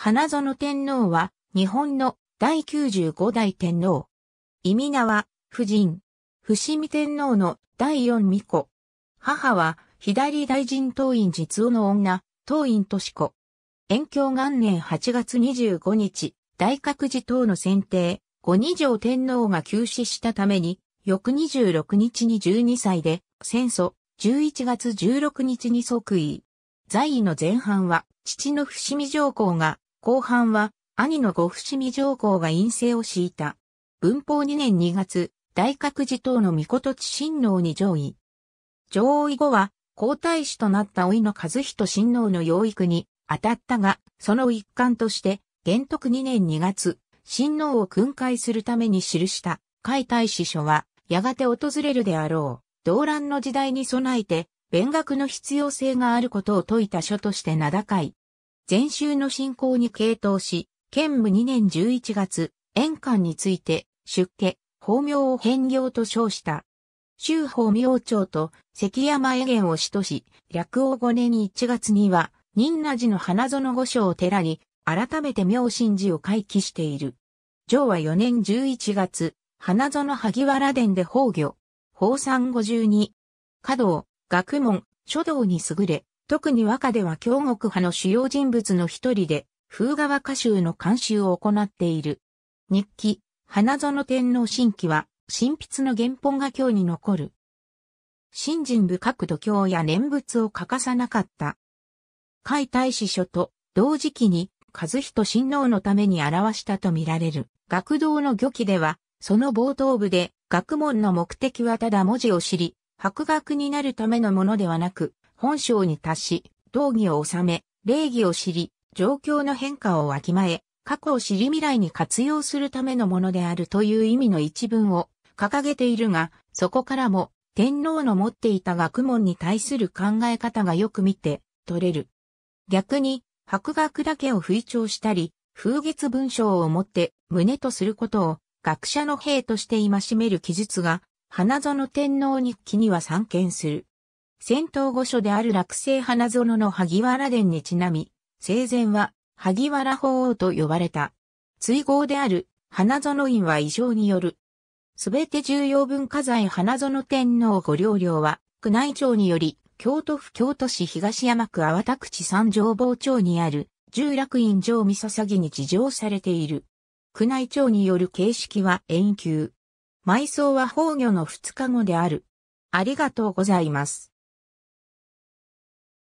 花園天皇は、日本の第95代天皇。意味名は、夫人。伏見天皇の第4巫女。母は、左大臣党員実王の女、党員とし子。延京元年8月25日、大覚寺党の選定、五二条天皇が休止したために、翌26日に12歳で、戦祖、11月16日に即位。在位の前半は、父の伏見上皇が後半は兄の御伏見上皇が陰性を敷いた。文法2年2月、大覚寺等の御事親王に上位。上位後は、皇太子となったいの和人親王の養育に当たったが、その一環として、元徳2年2月、親王を訓戒するために記した、海太子書は、やがて訪れるであろう、動乱の時代に備えて、勉学の必要性があることを説いた書として名高い。前週の進行に傾倒し、兼務2年11月、円官について、出家、法名を変業と称した。州法明朝と関山江源を使とし、略王5年1月には、仁和寺の花園御所を寺に、改めて明神寺を回帰している。上は4年11月、花園萩原殿で法御。法三五十二。華道、学問、書道に優れ、特に和歌では京極派の主要人物の一人で、風川歌集の監修を行っている。日記、花園天皇新記は、新筆の原本が今日に残る。新人部各度教や念仏を欠かさなかった。海大使書と同時期に和人親王のために表したとみられる学童の漁記では、その冒頭部で学問の目的はただ文字を知り、博学になるためのものではなく、本省に達し、道義を治め、礼儀を知り、状況の変化をわきまえ、過去を知り未来に活用するためのものであるという意味の一文を掲げているが、そこからも天皇の持っていた学問に対する考え方がよく見て取れる。逆に、博学だけを吹聴したり、風月文章を持って胸とすることを学者の兵として戒める記述が、花園天皇日記には参見する。戦闘御所である落成花園の萩原殿にちなみ、生前は萩原法王と呼ばれた。追号である花園院は異常による。すべて重要文化財花園天皇御領領は、宮内庁により、京都府京都市東山区淡田口三条傍町にある、従楽院城見捧ぎに事情されている。宮内庁による形式は遠級。埋葬は崩御の二日後である。ありがとうございます。